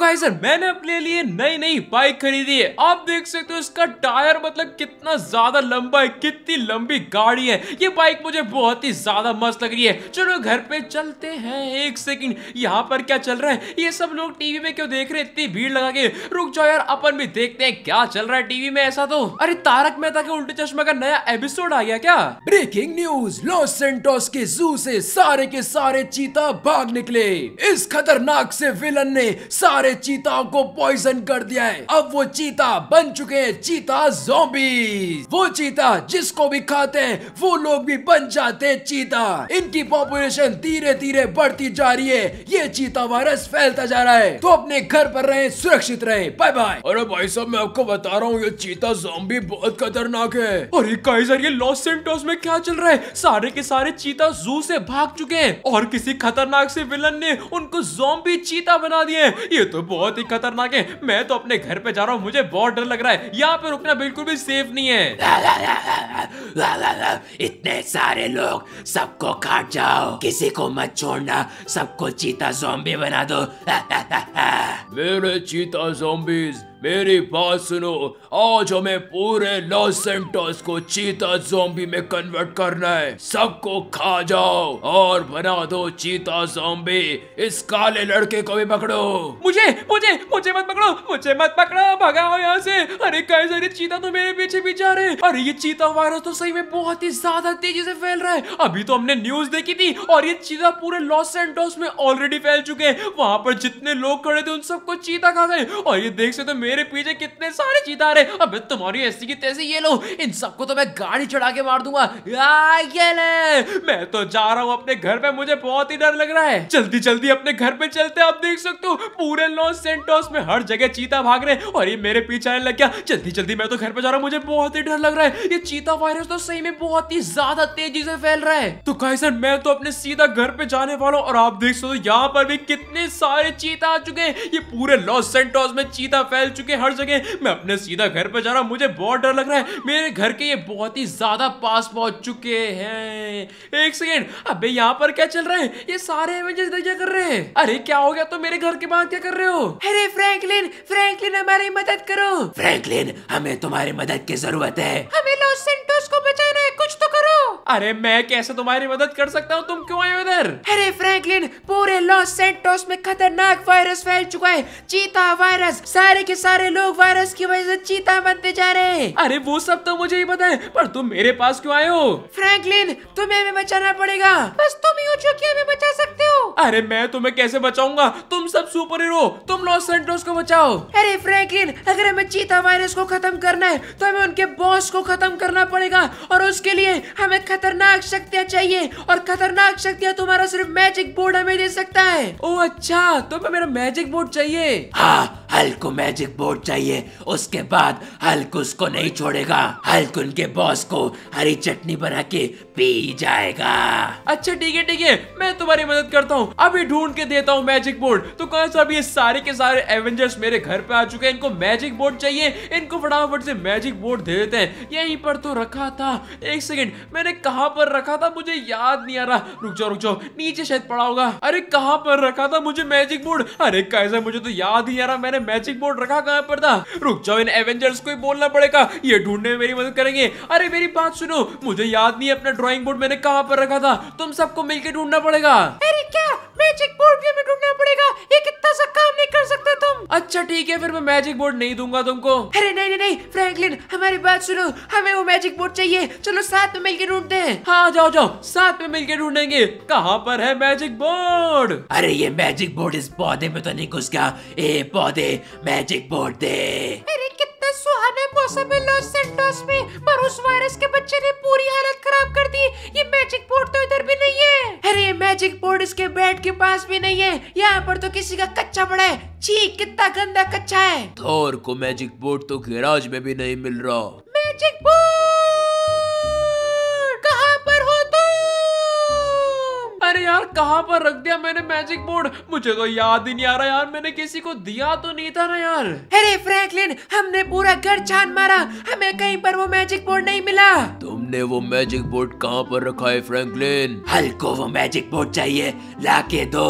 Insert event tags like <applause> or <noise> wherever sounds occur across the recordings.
Guys मैंने अपने लिए नई नई बाइक खरीदी है आप देख सकते हो इसका टायर मतलब कितना ज्यादा लंबा है कितनी लंबी गाड़ी है ये बाइक मुझे बहुत ही ज्यादा मस्त लग रही है चलो घर पे चलते हैं एक सेकंड यहाँ पर क्या चल रहा है ये सब लोग टीवी में क्यों देख रहे इतनी भीड़ लगा के रुक जाओ यार अपन भी देखते हैं क्या चल रहा है टीवी में ऐसा तो अरे तारक मेहता के उल्टे चश्मा का नया एपिसोड आ गया क्या ब्रेकिंग न्यूज लॉस सेंटोस के जू ऐसी सारे के सारे चीता भाग निकले इस खतरनाक ऐसी विलन ने सारे सारे चीताओं को पॉइजन कर दिया है अब वो चीता बन चुके हैं चीता जोबी वो चीता जिसको भी खाते हैं वो लोग भी बन जाते हैं चीता इनकी पॉपुलेशन धीरे धीरे बढ़ती जा रही है ये चीता वायरस फैलता जा रहा है तो अपने घर पर रहे सुरक्षित रहे बाय बाय अरे भाई साहब मैं आपको बता रहा हूँ ये चीता जोबी बहुत खतरनाक है और कई सर ये लॉस सेंटोस में क्या चल रहा है सारे के सारे चीता जू से भाग चुके हैं और किसी खतरनाक से विलन ने उनको जोबी चीता बना दिए ये तो बहुत ही खतरनाक है मैं तो अपने घर पे जा रहा हूँ मुझे बहुत डर लग रहा है यहाँ पे रुकना बिल्कुल भी सेफ नहीं है ला ला ला इतने सारे लोग सबको काट जाओ किसी को मत छोड़ना सबको चीता जोम्बी बना दो <laughs> मेरे चीता जोम्बीज मेरी बात सुनो आज हमें पूरे लॉस सेंटोस को चीता जोम्बी में कन्वर्ट करना है सबको खा जाओ और बना दो चीता जोम्बी इस काले लड़के को भी पकड़ो मुझे मुझे मुझे मत पकड़ो मुझे मत पकड़ो भगाओ यहाँ से अरे कई सारे चीता तो मेरे पीछे भी जा रहे अरे ये चीता वायरस तो सही में बहुत ही ज्यादा तेजी से फैल रहा है अभी तो हमने न्यूज देखी थी और ये चीता पूरे लॉस सेंटोस में ऑलरेडी फैल चुके हैं वहाँ पर जितने लोग खड़े थे उन सबको चीता खा गए और ये देख सकते तो मेरे मेरे पीछे कितने सारे चीता रहे अब तुम्हारी ऐसी की तैसी ये लो इन सबको तो मैं गाड़ी चढ़ा के मार दूंगा ये ले मैं तो जा रहा हूँ अपने घर पे मुझे बहुत ही डर लग रहा है जल्दी जल्दी अपने घर पे चलते आप देख सकते हो पूरे लॉस सेंटोस में हर जगह चीता भाग रहे और ये मेरे पीछे आने लग गया जल्दी जल्दी मैं तो घर पे जा रहा हूँ मुझे बहुत ही डर लग रहा है ये चीता वायरस तो सही में बहुत ही ज्यादा तेजी से फैल रहा है तो सर मैं तो अपने सीधा घर पे जाने वाला हूँ और आप देख सकते हो यहाँ पर भी कितने सारे चीता आ चुके हैं ये पूरे लॉस सेंटोस में चीता फैल चुके चुके हैं हर जगह मैं अपने सीधा घर पर जा रहा हूँ मुझे बहुत डर लग रहा है मेरे घर के ये बहुत ही ज़्यादा पास पहुँच चुके हैं एक सेकेंड अबे यहाँ पर क्या चल रहा है ये सारे क्या कर रहे हैं अरे क्या हो गया तुम तो मेरे घर के बाहर क्या कर रहे हो अरे फ्रैंकलिन फ्रैंकलिन हमारी मदद करो फ्रैंकलिन हमें तुम्हारी मदद की जरूरत है हमें लॉस सेंटोस को बचाना है अरे मैं कैसे तुम्हारी मदद कर सकता हूँ तुम क्यों आए उधर अरे फ्रैंकलिन पूरे लॉस सेंटोस में खतरनाक वायरस फैल चुका है चीता वायरस सारे के सारे लोग वायरस की वजह से चीता बनते जा रहे हैं अरे वो सब तो मुझे ही पता है पर तुम मेरे पास क्यों आए हो फ्रैंकलिन तुम्हें हमें बचाना पड़ेगा बस तुम ही हो कि हमें बचा सकते हो अरे मैं तुम्हें कैसे बचाऊंगा तुम सब सुपर हीरो तुम लॉस सेंटोस को बचाओ अरे फ्रैंकलिन अगर हमें चीता वायरस को खत्म करना है तो हमें उनके बॉस को खत्म करना पड़ेगा और उसके लिए हमें खतरनाक शक्तियाँ चाहिए और खतरनाक शक्तियाँ तुम्हारा सिर्फ मैजिक बोर्ड हमें दे सकता है ओ अच्छा तुम्हें मेरा मैजिक बोर्ड चाहिए हाँ हल्क को मैजिक बोर्ड चाहिए उसके बाद हल्क उसको नहीं छोड़ेगा हल्क उनके बॉस को हरी चटनी बना के पी जाएगा अच्छा ठीक है ठीक है मैं तुम्हारी मदद करता हूँ अभी ढूंढ के देता हूँ मैजिक बोर्ड तो कहा साहब ये सारे के सारे एवेंजर्स मेरे घर पे आ चुके हैं इनको मैजिक बोर्ड चाहिए इनको फटाफट से मैजिक बोर्ड दे देते हैं यही पर तो रखा था एक सेकेंड मैंने कहाँ पर रखा था मुझे याद नहीं आ रहा रुक जाओ रुक जाओ नीचे शायद पड़ा होगा अरे कहाँ पर रखा था मुझे मैजिक बोर्ड अरे कैसे मुझे तो याद नहीं आ रहा मैंने मैजिक बोर्ड रखा कहाँ पर था रुक जाओ इन एवेंजर्स को ही बोलना पड़ेगा ये ढूंढने में मेरी मदद करेंगे अरे मेरी बात सुनो मुझे याद नहीं अपना ड्रॉइंग बोर्ड मैंने कहाँ पर रखा था तुम सबको मिलकर ढूंढना पड़ेगा अरे क्या मैजिक बोर्ड भी हमें ढूंढना पड़ेगा ये कितना सा काम नहीं कर सकते तुम अच्छा ठीक है फिर मैं मैजिक बोर्ड नहीं दूंगा तुमको अरे नहीं नहीं नहीं फ्रैंकलिन हमारी बात सुनो हमें वो मैजिक बोर्ड चाहिए चलो साथ में मिलकर ढूंढते हैं हाँ जाओ जाओ साथ में मिलकर ढूंढेंगे कहाँ पर है मैजिक बोर्ड अरे ये मैजिक बोर्ड इस पौधे में तो नहीं घुस गया ए पौधे मैजिक बोर्ड दे अरे कितना सुहाना मौसम है लॉस सेंटोस में पर उस वायरस के बच्चे ने पूरी हालत खराब कर दी मैजिक बोर्ड इसके बेड के पास भी नहीं है यहाँ पर तो किसी का कच्चा पड़ा है ची कितना गंदा कच्चा है थोर को मैजिक बोर्ड तो गैराज में भी नहीं मिल रहा मैजिक बोर्ड कहाँ पर रख दिया मैंने मैजिक बोर्ड मुझे तो याद ही नहीं आ रहा यार मैंने किसी को दिया तो नहीं था ना यार अरे फ्रैंकलिन हमने पूरा घर छान मारा हमें कहीं पर वो मैजिक बोर्ड नहीं मिला तुमने वो मैजिक बोर्ड कहाँ पर रखा है फ्रैंकलिन हल्को वो मैजिक बोर्ड चाहिए ला दो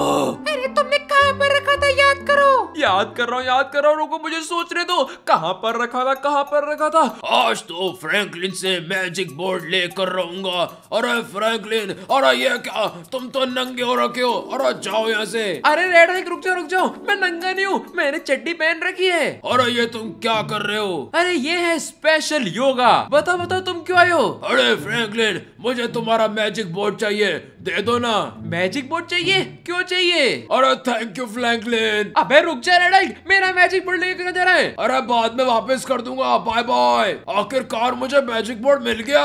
अरे तुमने कहाँ पर रखा था याद करो याद कर रहा हूँ याद कर रहा हूँ रुको मुझे सोचने दो कहाँ पर रखा था कहाँ पर रखा था आज तो फ्रैंकलिन से मैजिक बोर्ड लेकर रहूंगा अरे फ्रैंकलिन अरे ये क्या तुम तो नंगे हो रखे हो अरे जाओ यहाँ से अरे रेड हाइक रुक जाओ रुक जाओ मैं नंगा नहीं हूँ मैंने चड्डी पहन रखी है अरे ये तुम क्या कर रहे हो अरे ये है स्पेशल योगा बताओ बताओ तुम क्यों आयो अरे फ्रेंकलिन मुझे तुम्हारा मैजिक बोर्ड चाहिए दे दो ना मैजिक बोर्ड चाहिए क्यों चाहिए अरे थैंक यू फ्रैंकलिन अबे रुक जा रेडल्ट मेरा मैजिक बोर्ड लेके जा रहा है अरे बाद में वापस कर दूंगा बाय बाय आखिरकार मुझे मैजिक बोर्ड मिल गया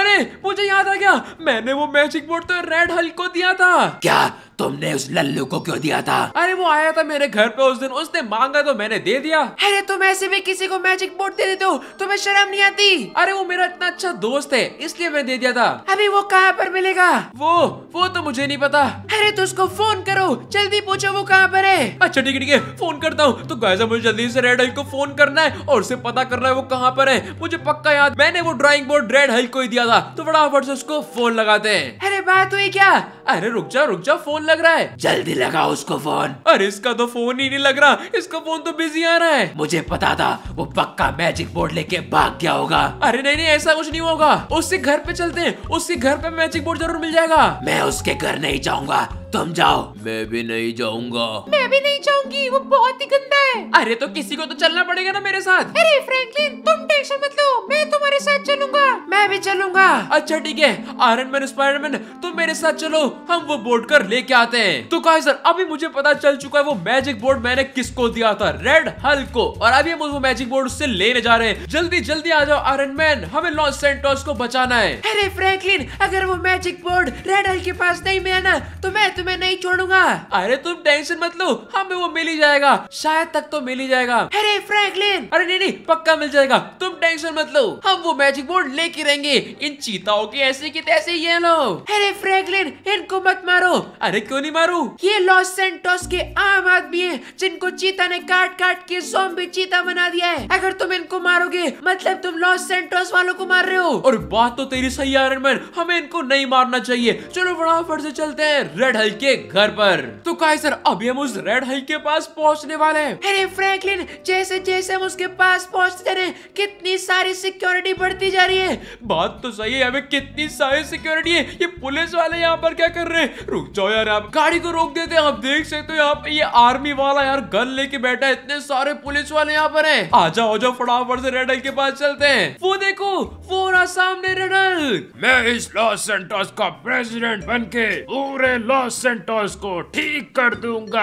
अरे मुझे याद आ गया मैंने वो मैजिक बोर्ड तो रेड हल्क को दिया था क्या तुमने उस लल्लू को क्यों दिया था अरे वो आया था मेरे घर पे उस दिन उसने मांगा तो मैंने दे दिया अरे तुम ऐसे भी किसी को मैजिक बोर्ड दे देते हो तुम्हें शर्म नहीं आती अरे वो मेरा इतना अच्छा दोस्त है इसलिए मैं दे दिया था अभी वो कहाँ पर मिलेगा वो वो तो मुझे नहीं पता अरे तो उसको फोन करो जल्दी पूछो वो कहाँ पर है अच्छा ठीक है ठीक है फोन करता हूँ तो गैसा मुझे जल्दी से रेड हल्क को फोन करना है और उसे पता करना है वो कहाँ पर है मुझे पक्का याद मैंने वो ड्राइंग बोर्ड रेड हल्क को ही दिया था तो फटाफट से उसको फोन लगाते हैं बात हुई क्या अरे रुक जा रुक जा फोन लग रहा है जल्दी लगाओ उसको फोन अरे इसका तो फोन ही नहीं लग रहा इसका फोन तो बिजी आ रहा है मुझे पता था वो पक्का मैजिक बोर्ड लेके भाग गया होगा अरे नहीं नहीं ऐसा कुछ नहीं होगा उसके घर पे चलते हैं उसके घर पे मैजिक बोर्ड जरूर मिल जाएगा मैं उसके घर नहीं जाऊंगा तुम जाओ मैं भी नहीं जाऊंगा मैं भी नहीं जाऊंगी वो बहुत ही गंदा है अरे तो किसी को तो चलना पड़ेगा ना मेरे साथ अरे फ्रैंकलिन तुम टेंशन मत लो मैं तुम्हारे साथ चलूंगा मैं भी चलूंगा अच्छा ठीक है आयरन मैन मैन तुम मेरे साथ चलो हम वो बोर्ड कर लेके आते हैं तो कहा सर अभी मुझे पता चल चुका है वो मैजिक बोर्ड मैंने किसको दिया था रेड हल को और अभी हम वो मैजिक बोर्ड उससे लेने जा रहे हैं जल्दी जल्दी आ जाओ आयरन मैन हमें लॉस सेंटोस को बचाना है अरे फ्रैंकलिन अगर वो मैजिक बोर्ड रेड हल के पास नहीं मिला ना तो मैं तुम्हें नहीं छोड़ूंगा अरे तुम टेंशन मत लो हमें वो मिल ही जाएगा शायद तक तो मिल ही जाएगा अरे फ्रैंकलिन अरे नहीं नहीं पक्का मिल जाएगा तुम टेंशन मत लो हम वो मैजिक बोर्ड लेके रहेंगे इन चीताओं के ऐसे की तैसे ये लो अरे फ्रैंकलिन इनको मत मारो अरे क्यों नहीं मारू ये लॉस सेंटोस के आम आदमी है जिनको चीता ने काट काट के जोम्बी चीता बना दिया है अगर तुम इनको मारोगे मतलब तुम लॉस सेंटोस वालों को मार रहे हो और बात तो तेरी सही आयरन मैन हमें इनको नहीं मारना चाहिए चलो फटाफट से चलते हैं रेड हल के घर पर तो काय सर अभी हम उस रेड हल के पास पहुंचने वाले हैं अरे फ्रैंकलिन जैसे जैसे हम उसके पास पहुंचते जा रहे हैं कितनी सारी सिक्योरिटी बढ़ती जा रही है बात तो सही है अभी कितनी सारी सिक्योरिटी है ये पुलिस वाले यहाँ पर क्या कर रहे हैं रुक जाओ यार आप गाड़ी को रोक देते आप देख सकते हो यहाँ पे ये आर्मी वाला यार गल लेके बैठा है इतने सारे पुलिस वाले यहाँ पर है आ जाओ जाओ फटाफट से रेड हल के पास चलते है वो देखो वो सामने रडल मैं इस लॉस सेंटोस का प्रेसिडेंट बन के पूरे लॉस सेंटोस को ठीक कर दूंगा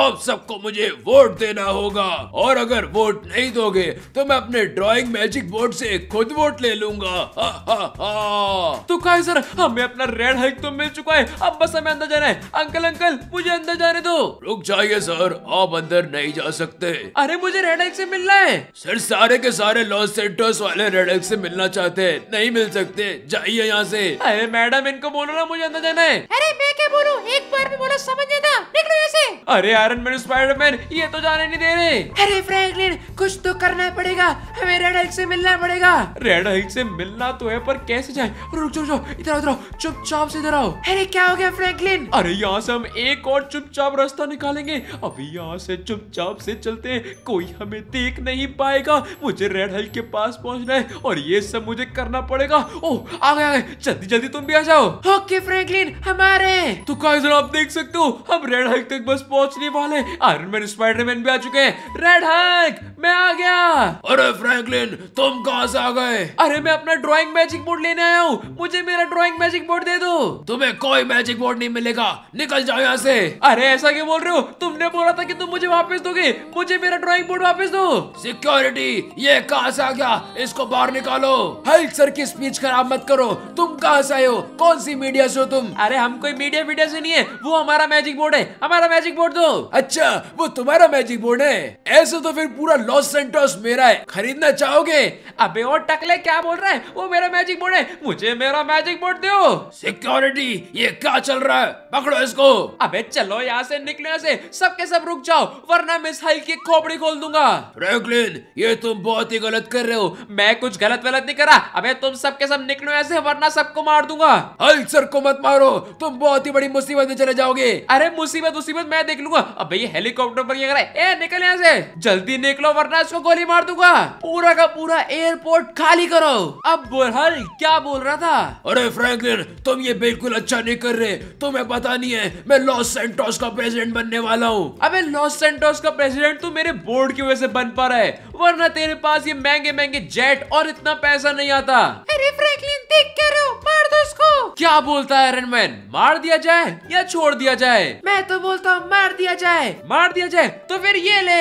आप सबको मुझे वोट देना होगा और अगर वोट नहीं दोगे तो मैं अपने ड्राइंग मैजिक बोर्ड से खुद वोट ले लूंगा हा, हा, हा। तो कहा सर हमें अपना रेड हाइक तो मिल चुका है अब बस हमें अंदर जाना है अंकल अंकल मुझे अंदर जाने दो रुक जाइए सर आप अंदर नहीं जा सकते अरे मुझे रेड हाइक ऐसी मिलना है सर सारे के सारे लॉस सेंटोस वाले रेड हाइक ऐसी मिलना चाहते हैं नहीं मिल सकते जाइए यहाँ से अरे मैडम इनको बोलो ना मुझे अंदर जाना है अरे मैं क्या बोलू एक बार भी बोलो समझ जाता निकलो यहाँ से अरे आयरन मैन स्पाइडरमैन ये तो जाने नहीं दे रहे अरे फ्रैंकलिन कुछ तो करना पड़ेगा हमें रेड हल्क से मिलना पड़ेगा रेड हल्क से मिलना तो है पर कैसे जाए रुक जाओ इधर उधर चुपचाप से इधर आओ अरे क्या हो गया फ्रैंकलिन अरे यहाँ से हम एक और चुपचाप रास्ता निकालेंगे अभी यहाँ से चुपचाप से चलते कोई हमें देख नहीं पाएगा मुझे रेड हल्क के पास पहुँचना है और ये सब मुझे करना पड़ेगा ओह आ गए जल्दी जल्दी तुम भी आ जाओ ओके फ्रैंकलिन हमारे तो गाइस आप देख सकते हो हम रेड हाइक तक बस पहुंचने वाले आयरन मैन स्पाइडरमैन भी आ चुके हैं रेड हाइक मैं आ गया अरे फ्रैंकलिन तुम कहाँ से आ गए अरे मैं अपना ड्राइंग मैजिक बोर्ड लेने आया हूँ मुझे मेरा ड्राइंग मैजिक बोर्ड दे दो तुम्हें कोई मैजिक बोर्ड नहीं मिलेगा निकल जाओ यहाँ से अरे ऐसा क्यों बोल रहे हो तुमने बोला था कि तुम मुझे वापस दोगे मुझे मेरा ड्रॉइंग बोर्ड वापस दो सिक्योरिटी ये कहाँ से आ गया इसको बाहर निकालो हल्क सर की स्पीच खराब मत करो तुम कहाँ से आए हो कौन सी मीडिया से हो तुम अरे हम कोई मीडिया वीडिया से नहीं है वो हमारा मैजिक बोर्ड है हमारा मैजिक बोर्ड दो अच्छा वो तुम्हारा मैजिक बोर्ड है ऐसे तो फिर पूरा लॉस सेंटोस मेरा है खरीदना चाहोगे अबे और टकले क्या बोल रहा है वो मेरा मैजिक बोर्ड है मुझे मेरा मैजिक बोर्ड दो सिक्योरिटी ये क्या चल रहा है पकड़ो इसको अबे चलो यहाँ से निकले से सबके सब रुक जाओ वरना मिस हाइल की खोपड़ी खोल दूंगा फ्रैंकलिन ये तुम बहुत ही गलत कर रहे हो मैं कुछ गलत वलत नहीं करा अबे तुम सबके सब निकलो ऐसे वरना सबको मार दूंगा हल सर को मत मारो तुम बहुत ही बड़ी मुसीबत में चले जाओगे अरे मुसीबत मुसीबत मैं देख लूंगा अबे ये हेलीकॉप्टर पर क्या निकल यहाँ से जल्दी निकलो वरना इसको गोली मार दूंगा पूरा का पूरा एयरपोर्ट खाली करो अब बुरहल क्या बोल रहा था अरे फ्रैंकलिन तुम ये बिल्कुल अच्छा नहीं कर रहे तुम्हें पता नहीं है मैं लॉस सेंटोस का प्रेसिडेंट बनने वाला हूँ अब लॉस सेंटोस का प्रेसिडेंट तू तो मेरे बोर्ड की वजह से बन पा रहा है वरना तेरे पास ये महंगे महंगे जेट और इतना पैसा नहीं आता अरे फ्रैंकलिन देख क्या रहे हो मार दो उसको क्या बोलता है रनमैन मार दिया जाए या छोड़ दिया जाए मैं तो बोलता हूँ मार दिया जाए मार दिया जाए तो फिर ये ले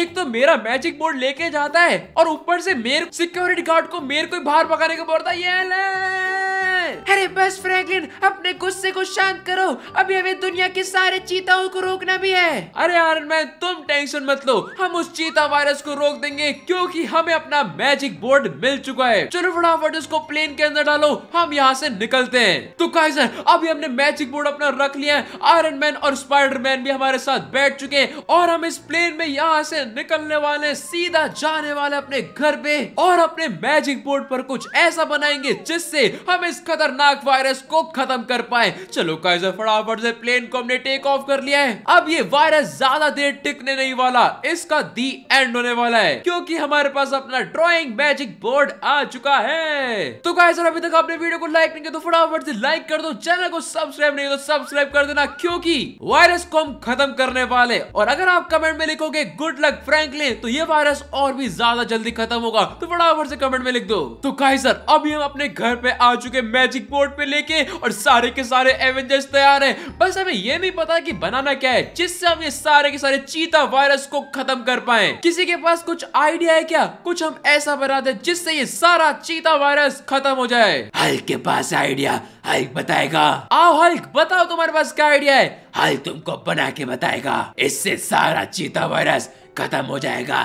एक तो मेरा मैजिक बोर्ड लेके जाता है और ऊपर से मेरे सिक्योरिटी गार्ड को मेरे को बाहर पकाने को बोलता है ये ले पर अरे बस फ्रैंकलिन अपने गुस्से को शांत करो अभी हमें दुनिया के सारे चीताओं को रोकना भी है अरे आयरन मैन तुम टेंशन मत लो हम उस चीता वायरस को रोक देंगे क्योंकि हमें अपना मैजिक बोर्ड मिल चुका है चलो फटाफट उसको प्लेन के अंदर डालो हम यहाँ से निकलते हैं तो कैसे अभी हमने मैजिक बोर्ड अपना रख लिया है आयरन मैन और स्पाइडर मैन भी हमारे साथ बैठ चुके हैं और हम इस प्लेन में यहाँ से निकलने वाले सीधा जाने वाले अपने घर पे और अपने मैजिक बोर्ड पर कुछ ऐसा बनाएंगे जिससे हम इस खतरनाक वायरस को खत्म कर पाए चलो काइजर फटाफट से प्लेन को हमने टेक ऑफ कर लिया है अब ये वायरस ज्यादा देर टिकने नहीं वाला इसका दी एंड होने वाला है क्योंकि हमारे पास अपना ड्रॉइंग मैजिक बोर्ड आ चुका है तो काइजर अभी तक आपने वीडियो को लाइक नहीं किया तो फटाफट से लाइक कर दो चैनल को सब्सक्राइब नहीं तो सब्सक्राइब कर देना क्योंकि वायरस को हम खत्म करने वाले और अगर आप कमेंट में लिखोगे गुड लक फ्रैंकलिन तो ये वायरस और भी ज्यादा जल्दी खत्म होगा तो फटाफट से कमेंट में लिख दो तो सर अभी हम अपने घर पे आ चुके मैं मैजिक बोर्ड पे लेके और सारे के सारे एवेंजर्स तैयार है बस हमें ये नहीं पता कि बनाना क्या है जिससे हम ये सारे के सारे चीता वायरस को खत्म कर पाए किसी के पास कुछ आइडिया है क्या कुछ हम ऐसा बना दे जिससे ये सारा चीता वायरस खत्म हो जाए हल्क के पास आइडिया हल्क बताएगा आओ हल्क बताओ तुम्हारे पास क्या आइडिया है हल्क तुमको बना के बताएगा इससे सारा चीता वायरस खत्म हो जाएगा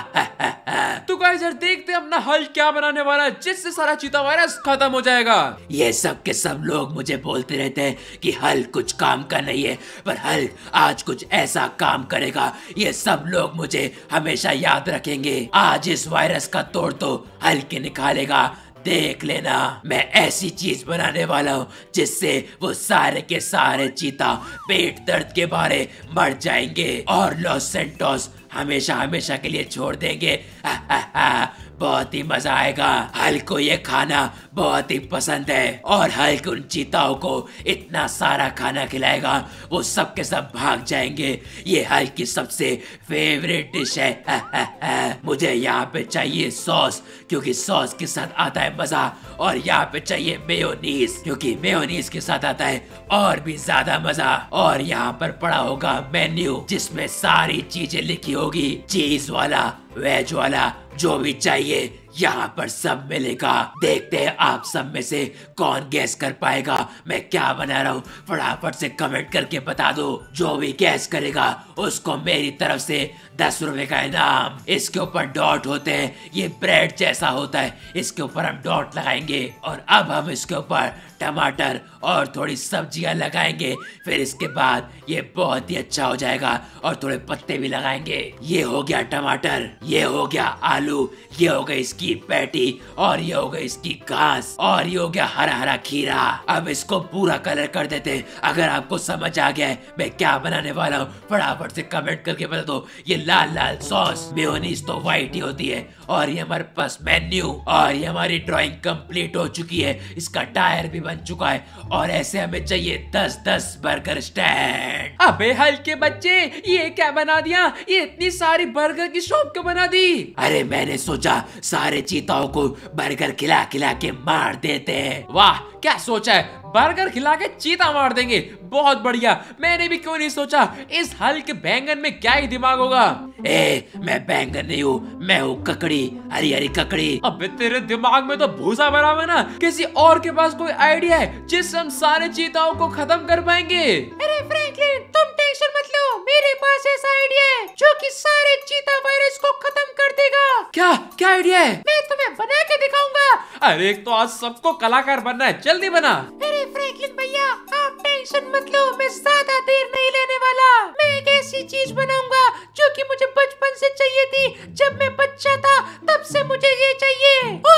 तो गाइस यार देखते हैं अपना हल क्या बनाने वाला है जिससे सारा चीता वायरस खत्म हो जाएगा ये सब के सब लोग मुझे बोलते रहते हैं कि हल कुछ काम का नहीं है पर हल आज कुछ ऐसा काम करेगा ये सब लोग मुझे हमेशा याद रखेंगे आज इस वायरस का तोड़ तो हल के निकालेगा देख लेना मैं ऐसी चीज बनाने वाला हूँ जिससे वो सारे के सारे चीता पेट दर्द के बारे मर जाएंगे और लॉस सेंटोस हमेशा हमेशा के लिए छोड़ देंगे हा हा हा बहुत ही मजा आएगा हल को ये खाना बहुत ही पसंद है और हल्क उन चीताओं को इतना सारा खाना खिलाएगा वो सब के सब भाग जाएंगे ये हल्क की सबसे फेवरेट डिश है <laughs> मुझे यहाँ पे चाहिए सॉस क्योंकि सॉस के साथ आता है मजा और यहाँ पे चाहिए मेयोनीज क्योंकि मेयोनीज के साथ आता है और भी ज्यादा मजा और यहाँ पर पड़ा होगा मेन्यू जिसमें सारी चीजें लिखी होगी चीज वाला वेज वाला जो भी चाहिए यहाँ पर सब मिलेगा देखते हैं आप सब में से कौन गैस कर पाएगा मैं क्या बना रहा हूँ फटाफट से कमेंट करके बता दो जो भी गैस करेगा उसको मेरी तरफ से दस रुपए का इनाम इसके ऊपर डॉट होते हैं ये ब्रेड जैसा होता है इसके ऊपर हम डॉट लगाएंगे और अब हम इसके ऊपर टमाटर और थोड़ी सब्जियां लगाएंगे फिर इसके बाद ये बहुत ही अच्छा हो जाएगा और थोड़े पत्ते भी लगाएंगे ये हो गया टमाटर ये हो गया आलू ये हो गई इसकी पैटी और ये हो गई इसकी घास और ये हो गया हरा हरा खीरा अब इसको पूरा कलर कर देते अगर आपको समझ आ गया है मैं क्या बनाने वाला हूँ फटाफट से कमेंट करके बता दो ये लाल लाल सॉस मेयोनीज तो व्हाइट ही होती है और ये हमारे पास मेन्यू और ये हमारी ड्राइंग कंप्लीट हो चुकी है इसका टायर भी बन चुका है और ऐसे हमें चाहिए दस दस बर्गर स्टैंड अबे हल्के बच्चे ये क्या बना दिया ये इतनी सारी बर्गर की शॉप क्यों बना दी अरे मैंने सोचा सारे चीताओं को बर्गर खिला खिला के मार देते हैं वाह क्या सोचा है बर्गर खिला के चीता मार देंगे बहुत बढ़िया मैंने भी क्यों नहीं सोचा इस हल्के बैंगन में क्या ही दिमाग होगा ए, मैं बैंगन नहीं हूँ मैं हूँ ककड़ी हरी हरी ककड़ी अब तेरे दिमाग में तो भूसा भरा हुआ ना किसी और के पास कोई आइडिया है जिससे हम सारे चीताओं को खत्म कर पाएंगे अरे फ्रैंकलिन तुम टेंशन मत लो मेरे पास ऐसा आइडिया है जो कि सारे चीता वायरस को खत्म कर देगा क्या क्या आइडिया है मैं तुम्हें बना के दिखाऊंगा अरे तो आज सबको कलाकार बनना है जल्दी बना अरे फ्रैंकलिन भैया आप टेंशन मत लो मैं ज्यादा देर नहीं लेने वाला मैं एक ऐसी चीज बनाऊंगा जो कि मुझे बचपन से चाहिए थी जब मैं बच्चा था तब से मुझे ये चाहिए और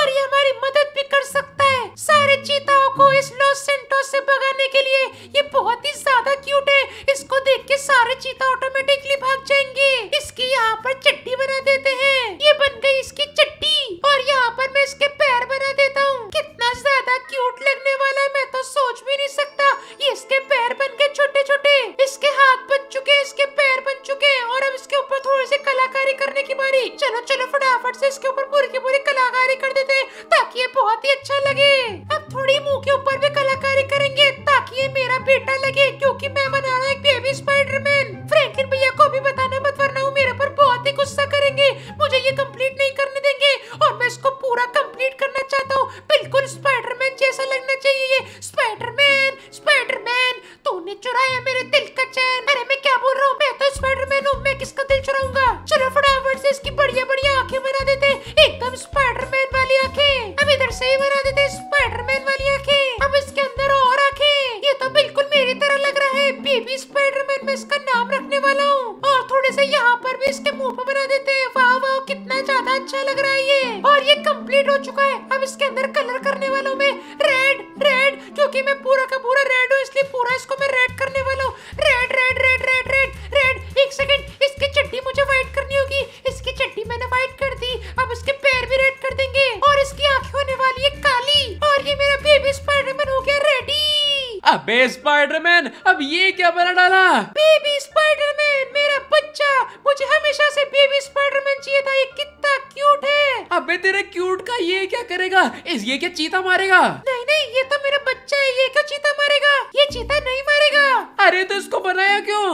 का ये क्या करेगा इस ये क्या चीता मारेगा नहीं नहीं ये तो मेरा बच्चा है ये क्या चीता मारेगा ये चीता नहीं मारेगा अरे तो इसको बनाया क्यों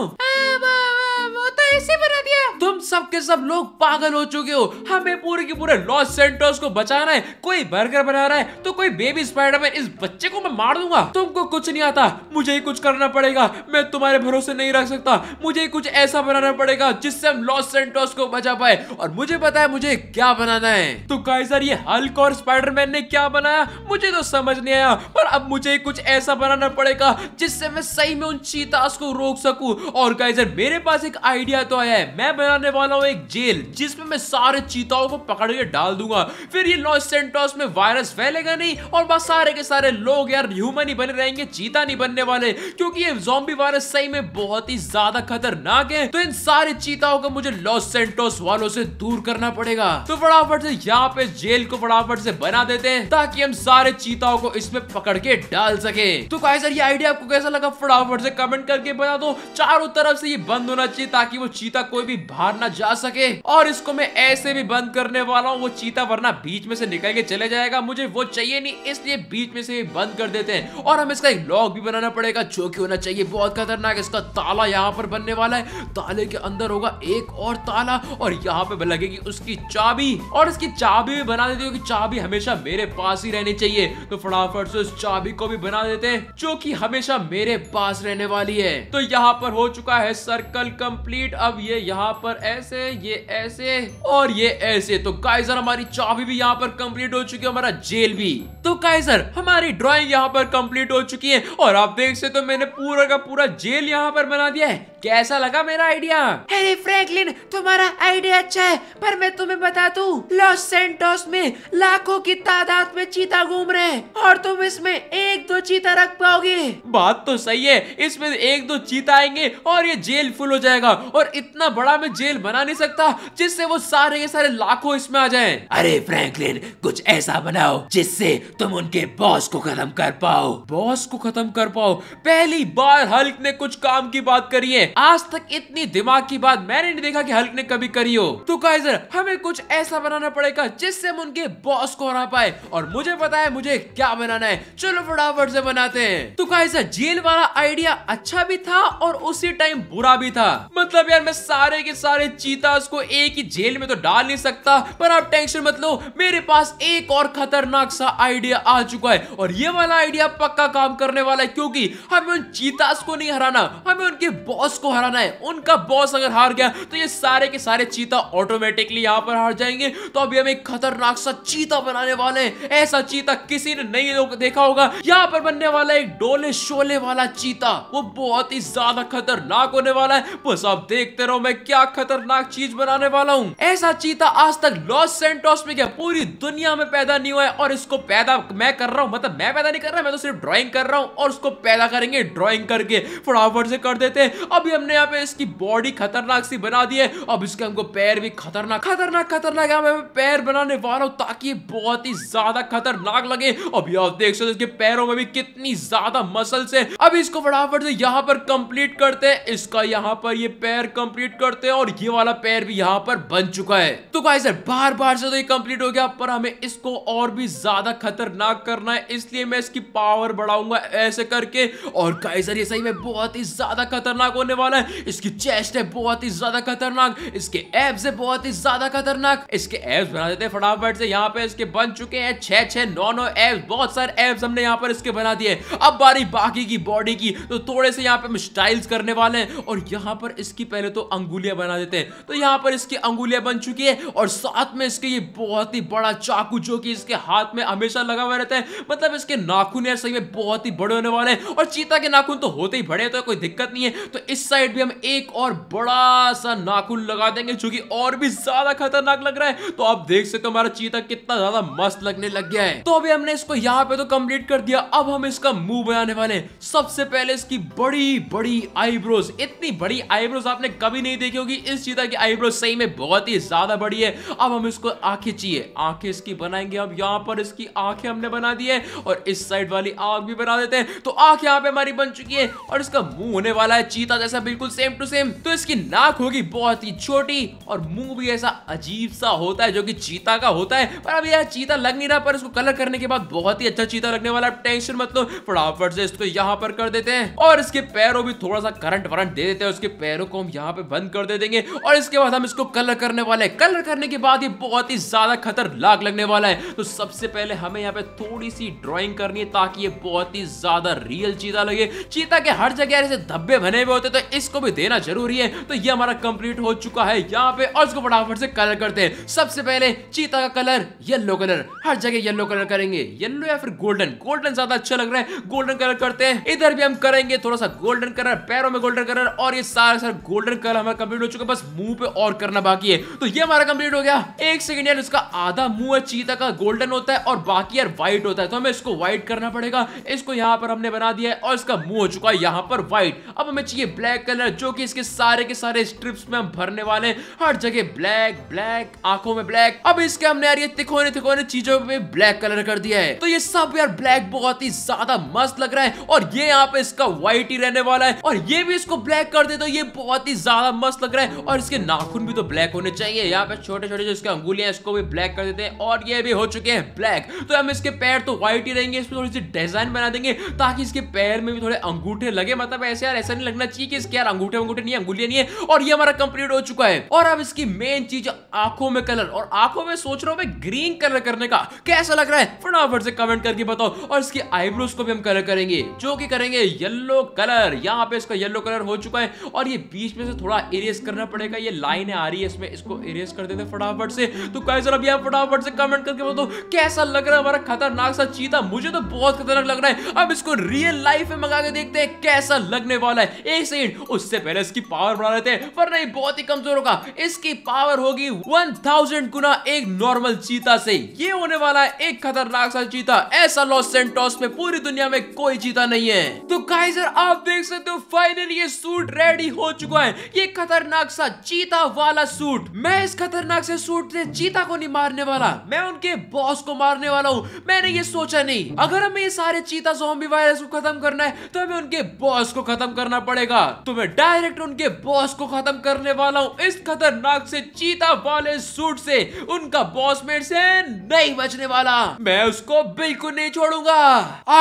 ऐसे बना दिया तुम सब के सब लोग पागल हो चुके हो हमें पूरे के पूरे लॉस सेंटर्स को बचाना है कोई बर्गर बना रहा है तो कोई बेबी स्पाइडरमैन इस बच्चे को मैं मार दूंगा तुमको कुछ नहीं आता मुझे ही कुछ करना पड़ेगा मैं तुम्हारे भरोसे नहीं रख सकता मुझे कुछ ऐसा बनाना पड़ेगा जिससे हम लॉस सेंटर्स को बचा पाए और मुझे पता है मुझे क्या बनाना है तो कैसर ये हल्क और स्पाइडरमैन ने क्या बनाया मुझे तो समझ नहीं आया पर अब मुझे कुछ ऐसा बनाना पड़ेगा जिससे मैं सही में उन चीता को रोक सकू और काइजर मेरे पास एक आइडिया आइडिया तो है मैं बनाने वाला हूँ एक जेल जिसमें मैं सारे चीताओं को पकड़ के डाल दूंगा फिर ये लॉस सेंटोस में वायरस फैलेगा नहीं और बस सारे के सारे लोग यार ह्यूमन ही बने रहेंगे चीता नहीं बनने वाले क्योंकि ये जॉम्बी वायरस सही में बहुत ही ज्यादा खतरनाक है तो इन सारे चीताओं को मुझे लॉस सेंटोस वालों से दूर करना पड़ेगा तो फटाफट से यहाँ पे जेल को फटाफट से बना देते हैं ताकि हम सारे चीताओं को इसमें पकड़ के डाल सके तो सर ये आइडिया आपको कैसा लगा फटाफट से कमेंट करके बता दो चारों तरफ से ये बंद होना चाहिए ताकि वो चीता कोई भी बाहर ना जा सके और इसको मैं ऐसे भी बंद करने वाला हूँ वो चीता वरना बीच में से निकल के चले जाएगा मुझे वो चाहिए नहीं इसलिए बीच में से बंद कर देते हैं और हम इसका एक लॉक भी बनाना पड़ेगा जो की होना चाहिए बहुत खतरनाक इसका ताला यहाँ पर बनने वाला है ताले के अंदर होगा एक और ताला और यहाँ पे लगेगी उसकी चाबी और इसकी चाबी भी बना देती क्योंकि चाबी हमेशा मेरे पास ही रहनी चाहिए तो फटाफट से उस चाबी को भी बना देते हैं जो की हमेशा मेरे पास रहने वाली है तो यहाँ पर हो चुका है सर्कल कंप्लीट अब ये यहाँ पर ऐसे ये ऐसे और ये ऐसे तो काइजर हमारी चाबी भी यहाँ पर कंप्लीट हो चुकी है हमारा जेल भी तो काइजर हमारी ड्रॉइंग यहाँ पर कंप्लीट हो चुकी है और आप देख सकते हो तो मैंने पूरा का पूरा जेल यहाँ पर बना दिया है कैसा लगा मेरा आइडिया अरे फ्रैंकलिन तुम्हारा आइडिया अच्छा है पर मैं तुम्हें बता दू लॉस सेंटोस में लाखों की तादाद में चीता घूम रहे हैं और तुम इसमें एक दो चीता रख पाओगे बात तो सही है इसमें एक दो चीता आएंगे और ये जेल फुल हो जाएगा और इतना बड़ा मैं जेल बना नहीं सकता जिससे वो सारे के सारे लाखों इसमें आ जाए अरे फ्रैंकलिन कुछ ऐसा बनाओ जिससे तुम उनके बॉस को खत्म कर पाओ बॉस को खत्म कर पाओ पहली बार हल्क ने कुछ काम की बात करी है आज तक इतनी दिमाग की बात मैंने नहीं देखा कि हल्क ने कभी करी हो तो काइजर हमें कुछ ऐसा बनाना पड़ेगा जिससे हम उनके बॉस को हरा पाए और मुझे पता है मुझे क्या बनाना है चलो फटाफट से बनाते हैं तो काइजर जेल वाला आइडिया अच्छा भी था और उसी टाइम बुरा भी था मतलब यार मैं सारे के सारे चीता को एक ही जेल में तो डाल नहीं सकता पर आप टेंशन मत लो मेरे पास एक और खतरनाक सा आइडिया आ चुका है और ये वाला आइडिया पक्का काम करने वाला है क्योंकि हमें उन चीता को नहीं हराना हमें उनके बॉस को हराना है उनका बॉस अगर हार गया तो ये सारे के सारे चीता ऑटोमेटिकली यहाँ पर हार जाएंगे तो अभी हम एक खतरनाक सा चीता बनाने वाले हैं ऐसा चीता किसी ने नहीं देखा होगा यहाँ पर बनने वाला एक डोले शोले वाला चीता वो बहुत ही ज्यादा खतरनाक होने वाला है बस आप देखते रहो मैं क्या खतरनाक चीज बनाने वाला हूँ ऐसा चीता आज तक लॉस सेंटोस में क्या पूरी दुनिया में पैदा नहीं हुआ है और इसको पैदा मैं कर रहा हूँ मतलब मैं पैदा नहीं कर रहा मैं तो सिर्फ ड्रॉइंग कर रहा हूँ और उसको पैदा करेंगे ड्रॉइंग करके फटाफट से कर देते हैं अब अभी हमने यहाँ पे इसकी बॉडी खतरनाक सी बना दी है अब इसके हमको पैर भी खतरनाक खतरनाक खतरनाक यहाँ मैं पैर बनाने वाला हूँ ताकि बहुत ही ज्यादा खतरनाक लगे अभी आप देख सकते इसके पैरों में भी कितनी ज्यादा मसल से अब इसको फटाफट से यहाँ पर कंप्लीट करते हैं इसका यहाँ पर ये पैर कंप्लीट करते हैं और ये वाला पैर भी यहाँ पर बन चुका है तो गाइस सर बार बार से तो ये कंप्लीट हो गया पर हमें इसको और भी ज्यादा खतरनाक करना है इसलिए मैं इसकी पावर बढ़ाऊंगा ऐसे करके और गाइस सर ये सही में बहुत ही ज्यादा खतरनाक होने वाला है इसकी चेस्ट है बहुत ही ज्यादा खतरनाक इसके एब्स है बहुत ही ज्यादा खतरनाक इसके एब्स बना देते फटाफट से यहाँ पे इसके बन चुके हैं छह छह नौ नौ एब्स बहुत सारे एब्स हमने यहाँ पर इसके बना दिए अब बारी बाकी की बॉडी की तो थोड़े से यहाँ पे हम स्टाइल्स करने वाले हैं और यहाँ पर इसकी पहले तो अंगुलिया बना देते हैं तो यहाँ पर इसकी अंगुलिया बन चुकी है और साथ में इसके ये बहुत ही बड़ा चाकू जो कि इसके हाथ में हमेशा लगा हुआ रहता है मतलब इसके नाखून यार सही में बहुत ही बड़े होने वाले हैं और चीता के नाखून तो होते ही बड़े तो कोई दिक्कत नहीं है तो इस साइड भी हम एक और बड़ा सा नाखून लगा देंगे जो कि और भी ज्यादा खतरनाक लग रहा है तो आप देख सकते हो हमारा चीता कितना ज्यादा मस्त लगने लग गया है तो अभी हमने इसको यहाँ पे तो कंप्लीट कर दिया अब हम इसका मुंह बनाने वाले सबसे पहले इसकी बड़ी बड़ी आईब्रोज इतनी बड़ी आईब्रोज आपने कभी नहीं देखी होगी इस चीता की आईब्रोज सही में बहुत ही ज्यादा बड़ी है अब हम इसको आंखें चाहिए आंखें इसकी बनाएंगे अब यहाँ पर इसकी आंखें हमने बना दी है और इस साइड वाली आंख भी बना देते हैं तो आंख यहाँ पे हमारी बन चुकी है और इसका मुंह होने वाला है चीता जैसा जैसा बिल्कुल सेम टू सेम तो इसकी नाक होगी बहुत ही छोटी और मुंह भी ऐसा अजीब सा होता है जो कि चीता का होता है पर अब यह चीता लग नहीं रहा पर इसको कलर करने के बाद बहुत ही अच्छा चीता लगने वाला टेंशन मत लो फटाफट से इसको यहाँ पर कर देते हैं और इसके पैरों भी थोड़ा सा करंट वरंट दे देते हैं उसके पैरों को हम यहाँ पे बंद कर दे देंगे और इसके बाद हम इसको कलर करने वाले हैं कलर करने के बाद ये बहुत ही ज्यादा खतरनाक लगने वाला है तो सबसे पहले हमें यहाँ पे थोड़ी सी ड्रॉइंग करनी है ताकि ये बहुत ही ज्यादा रियल चीता लगे चीता के हर जगह ऐसे धब्बे बने हुए होते तो है इसको भी देना जरूरी है तो ये हमारा कंप्लीट हो चुका है यहाँ पे और इसको फटाफट से कलर करते हैं सबसे पहले चीता का कलर येल्लो कलर हर जगह येल्लो कलर करेंगे येल्लो या फिर गोल्डन गोल्डन ज्यादा अच्छा लग रहा है गोल्डन कलर करते हैं इधर भी हम करेंगे थोड़ा सा गोल्डन कलर पैरों में गोल्डन कलर और ये सारा सारा गोल्डन कलर हमारा कंप्लीट हो चुका है बस मुंह पे और करना बाकी है तो ये हमारा कंप्लीट हो गया एक सेकंड यार इसका आधा मुंह है चीता का गोल्डन होता है और बाकी यार व्हाइट होता है तो हमें इसको व्हाइट करना पड़ेगा इसको यहाँ पर हमने बना दिया है और इसका मुंह हो चुका है यहाँ पर व्हाइट अब हमें चाहिए ब्लैक ब्लैक कलर जो कि इसके सारे के सारे स्ट्रिप्स में हम भरने वाले हैं हर जगह ब्लैक ब्लैक आंखों में ब्लैक अब इसके हमने यार ये तिखोने तिखोने चीजों में ब्लैक कलर कर दिया है तो ये सब यार ब्लैक बहुत ही ज्यादा मस्त लग रहा है और ये यहाँ पे इसका व्हाइट ही रहने वाला है और ये भी इसको ब्लैक कर दे तो ये बहुत ही ज्यादा मस्त लग रहा है और इसके नाखून भी तो ब्लैक होने चाहिए यहाँ पे छोटे छोटे जो इसके अंगुलियां इसको भी ब्लैक कर देते हैं और ये भी हो चुके हैं ब्लैक तो हम इसके पैर तो व्हाइट ही रहेंगे इसमें थोड़ी सी डिजाइन बना देंगे ताकि इसके पैर में भी थोड़े अंगूठे लगे मतलब ऐसे यार ऐसा नहीं लगना चाहिए कि इसके यार अंगूठे अंगूठे नहीं अंगुलिया नहीं है और ये हमारा कंप्लीट हो चुका है और अब इसकी मेन चीज आंखों में कलर और आंखों में सोच रहा हूँ ग्रीन कलर करने का कैसा लग रहा है फटाफट से कमेंट करके बताओ और इसकी आईब्रोज को भी हम कलर करेंगे जो की करेंगे येल्लो कलर यहाँ पे इसका येल्लो कलर हो चुका है और ये बीच में से थोड़ा इरेज करना पड़ेगा ये लाइन आ रही है इसमें इसको इरेज कर देते फटाफट से तो कैसे अब यहाँ फटाफट से कमेंट करके बताओ कैसा लग रहा है हमारा खतरनाक सा चीता मुझे तो बहुत खतरनाक लग रहा है अब इसको रियल लाइफ में मंगा के देखते हैं कैसा लगने वाला है एक सेकंड उससे पहले इसकी पावर बढ़ा लेते पर नहीं बहुत ही कमजोर होगा इसकी पावर होगी 1000 गुना एक नॉर्मल चीता से ये होने वाला है एक खतरनाक सा चीता ऐसा लॉस सेंटोस में पूरी दुनिया में कोई चीता नहीं है तो गाइजर आप देख सकते हो फाइनली ये सूट रेडी हो चुका है ये खतरनाक सा चीता वाला सूट मैं इस खतरनाक से सूट से चीता को नहीं मारने वाला मैं उनके बॉस को मारने वाला हूँ मैंने ये सोचा नहीं अगर हमें ये सारे चीता जोम्बी वायरस को खत्म करना है तो हमें उनके बॉस को खत्म करना पड़ेगा तो मैं डायरेक्ट उनके बॉस को खत्म करने वाला हूँ इस खतरनाक से चीता वाले सूट से उनका बॉस मेट से नहीं बचने वाला मैं उसको बिल्कुल नहीं छोड़ूंगा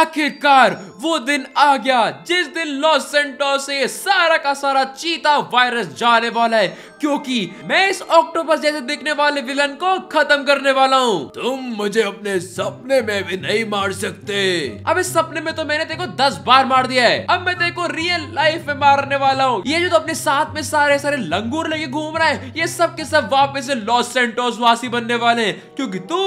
आखिरकार वो दिन आ गया जिस दिन लॉस सेंटो से सारा का सारा चीता वायरस जाने वाला है क्योंकि मैं इस ऑक्टोपस जैसे दिखने वाले विलन को खत्म करने वाला हूँ तुम मुझे अपने सपने में भी नहीं मार सकते अब इस सपने में तो मैंने तेरे को दस बार मार दिया है अब मैं तेरे को रियल लाइफ में मार करने वाला हूँ ये जो तो अपने साथ में सारे सारे लंगूर लेके घूम रहा है ये सब के सब वापस लॉस सेंटोस वासी बनने वाले क्योंकि तू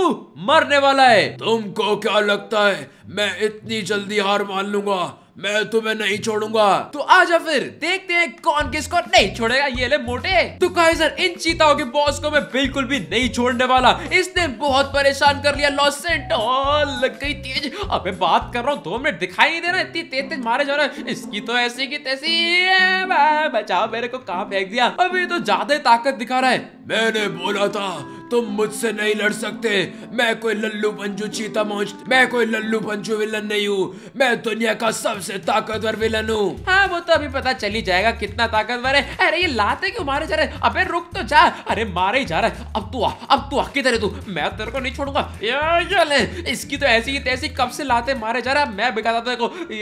मरने वाला है तुमको क्या लगता है मैं इतनी जल्दी हार मान लूंगा मैं तुम्हें नहीं छोड़ूंगा तो आ जा फिर देखते हैं कौन किसको नहीं छोड़ेगा ये ले मोटे तो सर इन चीताओं के बॉस को मैं बिल्कुल भी नहीं छोड़ने वाला इसने बहुत परेशान कर लिया लॉस हाँ, लग गई तेज अबे बात कर रहा हूँ दो मिनट दिखाई नहीं दे रहा इतनी तेज तेज मारे जा रहा इसकी तो ऐसी की तैसी बचाओ मेरे को कहा फेंक दिया अभी तो ज्यादा ताकत दिखा रहा है मैंने बोला था तुम मुझसे नहीं लड़ सकते मैं कोई लल्लू पंजू चीता मोच मैं कोई लल्लू पंजू विलन नहीं हूँ मैं दुनिया का सबसे ताकतवर विलन हूँ हाँ वो तो अभी पता चली जाएगा कितना ताकतवर है अरे ये लाते क्यों मारे जा रहे अबे रुक तो जा अरे मारे ही जा रहा है अब तू आ अब तू आ किधर है तू मैं तेरे को नहीं छोड़ूंगा ये इसकी तो ऐसी की तैसी कब से लाते मारे जा रहा मैं बिगाता तेरे को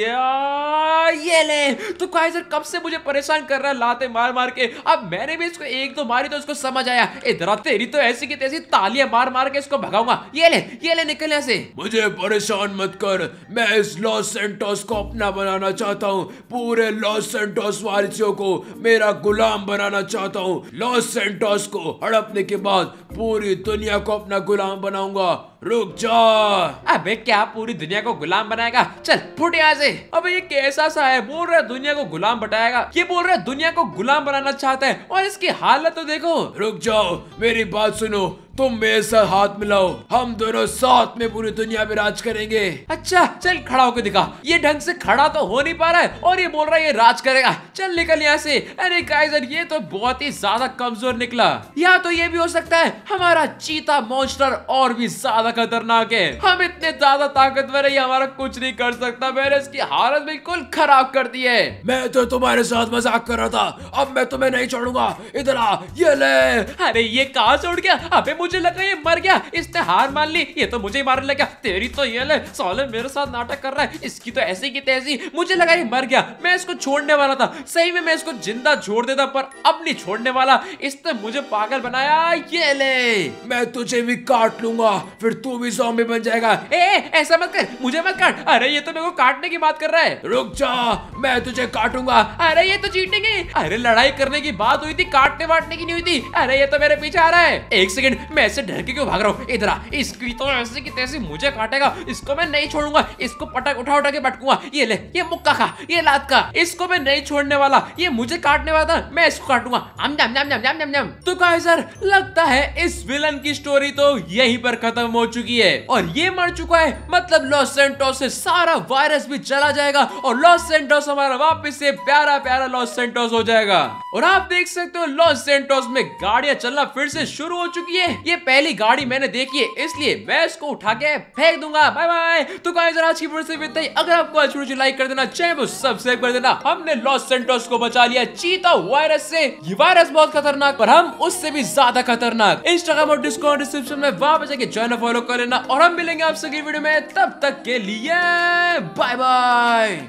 ये ले तू सर कब से मुझे परेशान कर रहा है लाते मार मार के अब मैंने भी इसको एक दो मारी तो उसको समझ आया इधर तेरी तो ऐसी की तेजी तालियां मार मार के इसको भगाऊंगा ये ले ये ले निकल यहाँ से मुझे परेशान मत कर मैं इस लॉस सेंटोस को अपना बनाना चाहता हूँ पूरे लॉस सेंटोस वारिसियों को मेरा गुलाम बनाना चाहता हूँ लॉस सेंटोस को हड़पने के बाद पूरी दुनिया को अपना गुलाम बनाऊंगा रुक जाओ अबे क्या पूरी दुनिया को गुलाम बनाएगा चल फुट यहाँ से अबे ये कैसा सा है बोल रहा है दुनिया को गुलाम बटाएगा ये बोल रहा है दुनिया को गुलाम बनाना चाहता है और इसकी हालत तो देखो रुक जाओ मेरी बात सुनो तुम मेरे साथ हाथ मिलाओ हम दोनों साथ में पूरी दुनिया में राज करेंगे अच्छा चल खड़ा होकर दिखा ये ढंग से खड़ा तो हो नहीं पा रहा है और ये बोल रहा है ये राज करेगा चल निकल यहाँ से अरे काइजर ये तो बहुत ही ज्यादा कमजोर निकला या तो ये भी हो सकता है हमारा चीता मॉन्स्टर और भी ज्यादा खतरनाक है हम इतने ज्यादा ताकतवर है हमारा कुछ नहीं कर सकता मैंने इसकी हालत बिल्कुल खराब कर दी है मैं तो तुम्हारे साथ मजाक कर रहा था अब मैं तुम्हें नहीं छोड़ूंगा इधर आ ये ले अरे ये कहा छोड़ गया अभी मुझे लग रहा है मर गया इसने हार मान ली ये तो मुझे ही मारने लगा तेरी तो ये ले सोलह मेरे साथ नाटक कर रहा है इसकी तो ऐसी की तैसी मुझे लगा ये मर गया मैं इसको छोड़ने वाला था सही में मैं इसको जिंदा छोड़ देता पर अब नहीं छोड़ने वाला इसने मुझे पागल बनाया ये ले मैं तुझे भी काट लूंगा फिर तू भी जॉम्बी बन जाएगा ए, ऐसा मत कर मुझे मत काट अरे ये तो मेरे को काटने की बात कर रहा है रुक जा मैं तुझे काटूंगा अरे ये तो चीटिंग है अरे लड़ाई करने की बात हुई थी काटने वाटने की नहीं हुई थी अरे ये तो मेरे पीछे आ रहा है एक सेकंड मैं ऐसे डर के क्यों भाग रहा हूँ इधर आ इसकी तो ऐसे की तैसे मुझे काटेगा इसको मैं नहीं छोड़ूंगा इसको पटक उठा उठा के पटकूंगा ये ले ये मुक्का खा ये लात का इसको मैं नहीं छोड़ने वाला ये मुझे काटने वाला था मैं इसको काटूंगा तो कहा सर लगता है इस विलन की स्टोरी तो यही पर खत्म हो चुकी है और ये मर चुका है मतलब लॉस सेंटोस से सारा वायरस भी चला जाएगा और लॉस सेंटोस हमारा वापस से प्यारा प्यारा लॉस सेंटोस हो जाएगा और आप देख सकते हो लॉस सेंटोस में गाड़ियां चलना फिर से शुरू हो चुकी है ये पहली गाड़ी मैंने देखी है इसलिए मैं इसको उठा के फेंक दूंगा बाय बाय तो गाइस आज की वीडियो से इतना ही अगर आपको आज वीडियो लाइक कर देना चैनल को सब्सक्राइब कर देना हमने लॉस सेंटोस को बचा लिया चीता वायरस से ये वायरस बहुत खतरनाक पर हम उससे भी ज्यादा खतरनाक इंस्टाग्राम और डिस्कॉर्ड डिस्क्रिप्शन में वहां पर जाके ज्वाइन फॉलो कर लेना और हम मिलेंगे आप सभी वीडियो में तब तक के लिए बाय बाय